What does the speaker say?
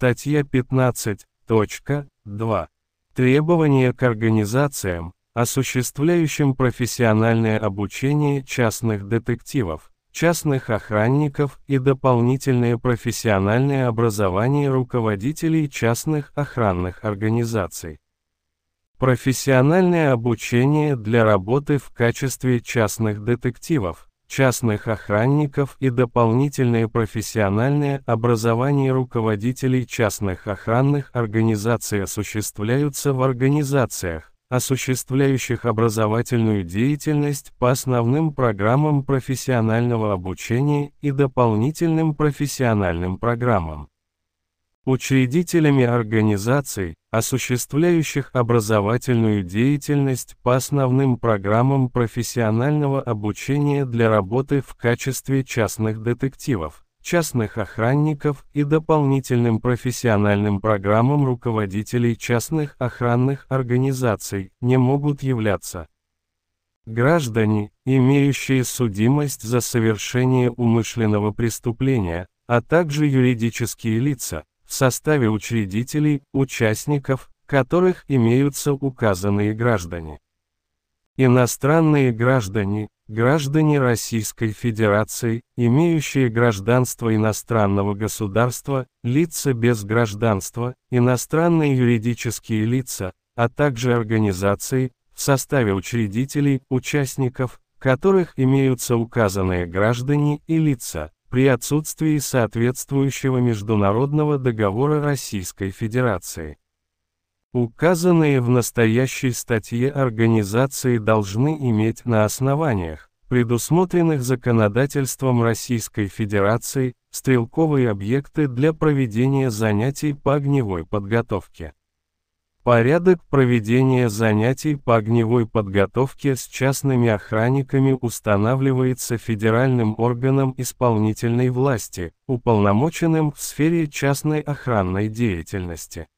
Статья 15.2. Требования к организациям, осуществляющим профессиональное обучение частных детективов, частных охранников и дополнительное профессиональное образование руководителей частных охранных организаций. Профессиональное обучение для работы в качестве частных детективов, частных охранников и дополнительное профессиональное образование руководителей частных охранных организаций осуществляются в организациях, осуществляющих образовательную деятельность по основным программам профессионального обучения и дополнительным профессиональным программам. Учредителями организаций, осуществляющих образовательную деятельность по основным программам профессионального обучения для работы в качестве частных детективов, частных охранников и дополнительным профессиональным программам руководителей частных охранных организаций не могут являться. Граждане, имеющие судимость за совершение умышленного преступления, а также юридические лица, в составе учредителей, участников, которых имеются указанные граждане. Иностранные граждане, граждане Российской Федерации, имеющие гражданство иностранного государства, лица без гражданства, иностранные юридические лица, а также организации, в составе учредителей, участников, которых имеются указанные граждане и лица, при отсутствии соответствующего международного договора Российской Федерации. Указанные в настоящей статье организации должны иметь на основаниях, предусмотренных законодательством Российской Федерации, стрелковые объекты для проведения занятий по огневой подготовке. Порядок проведения занятий по огневой подготовке с частными охранниками устанавливается федеральным органом исполнительной власти, уполномоченным в сфере частной охранной деятельности.